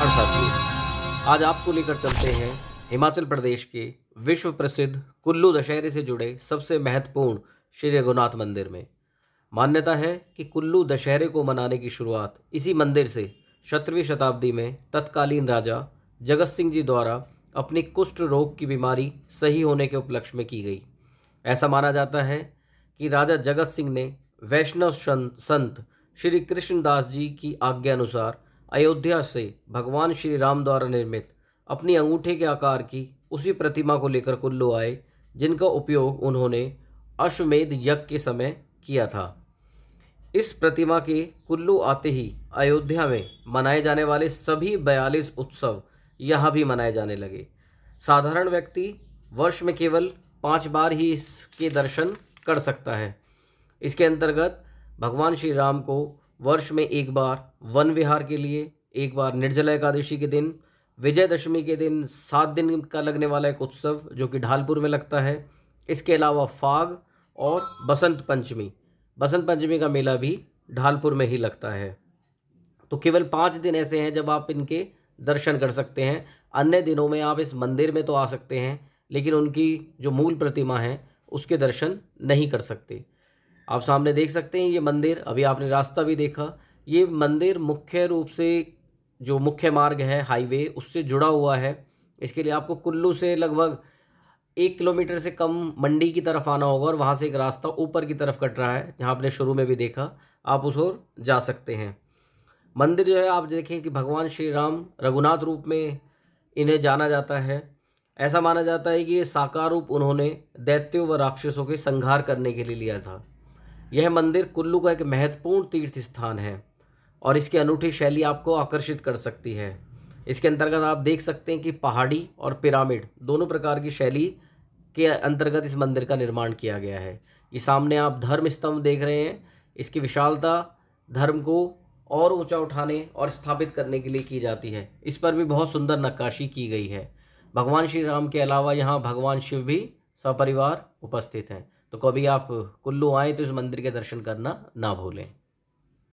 हर साथियों आज आपको लेकर चलते हैं हिमाचल प्रदेश के विश्व प्रसिद्ध कुल्लू दशहरे से जुड़े सबसे महत्वपूर्ण श्री रघुनाथ मंदिर में मान्यता है कि कुल्लू दशहरे को मनाने की शुरुआत इसी मंदिर से सत्रहवीं शताब्दी में तत्कालीन राजा जगत सिंह जी द्वारा अपनी कुष्ठ रोग की बीमारी सही होने के उपलक्ष्य में की गई ऐसा माना जाता है कि राजा जगत सिंह ने वैष्णव संत श्री कृष्णदास जी की आज्ञा अनुसार अयोध्या से भगवान श्री राम द्वारा निर्मित अपनी अंगूठे के आकार की उसी प्रतिमा को लेकर कुल्लू आए जिनका उपयोग उन्होंने अश्वमेध यज्ञ के समय किया था इस प्रतिमा के कुल्लू आते ही अयोध्या में मनाए जाने वाले सभी बयालीस उत्सव यहाँ भी मनाए जाने लगे साधारण व्यक्ति वर्ष में केवल पाँच बार ही इसके दर्शन कर सकता है इसके अंतर्गत भगवान श्री राम को वर्ष में एक बार वन विहार के लिए एक बार निर्जला एकादशी के दिन विजयदशमी के दिन सात दिन का लगने वाला एक उत्सव जो कि ढालपुर में लगता है इसके अलावा फाग और बसंत पंचमी बसंत पंचमी का मेला भी ढालपुर में ही लगता है तो केवल पाँच दिन ऐसे हैं जब आप इनके दर्शन कर सकते हैं अन्य दिनों में आप इस मंदिर में तो आ सकते हैं लेकिन उनकी जो मूल प्रतिमा है उसके दर्शन नहीं कर सकते आप सामने देख सकते हैं ये मंदिर अभी आपने रास्ता भी देखा ये मंदिर मुख्य रूप से जो मुख्य मार्ग है हाईवे उससे जुड़ा हुआ है इसके लिए आपको कुल्लू से लगभग एक किलोमीटर से कम मंडी की तरफ आना होगा और वहाँ से एक रास्ता ऊपर की तरफ कट रहा है जहाँ आपने शुरू में भी देखा आप उस ओर जा सकते हैं मंदिर जो है आप देखें कि भगवान श्री राम रघुनाथ रूप में इन्हें जाना जाता है ऐसा माना जाता है कि ये साकार रूप उन्होंने दैत्यों व राक्षसों के संघार करने के लिए लिया था यह मंदिर कुल्लू का एक महत्वपूर्ण तीर्थ स्थान है और इसकी अनूठी शैली आपको आकर्षित कर सकती है इसके अंतर्गत आप देख सकते हैं कि पहाड़ी और पिरामिड दोनों प्रकार की शैली के अंतर्गत इस मंदिर का निर्माण किया गया है ये सामने आप धर्म स्तंभ देख रहे हैं इसकी विशालता धर्म को और ऊंचा उठाने और स्थापित करने के लिए की जाती है इस पर भी बहुत सुंदर नक्काशी की गई है भगवान श्री राम के अलावा यहाँ भगवान शिव भी सपरिवार उपस्थित हैं तो कभी आप कुल्लू आएँ तो इस मंदिर के दर्शन करना ना भूलें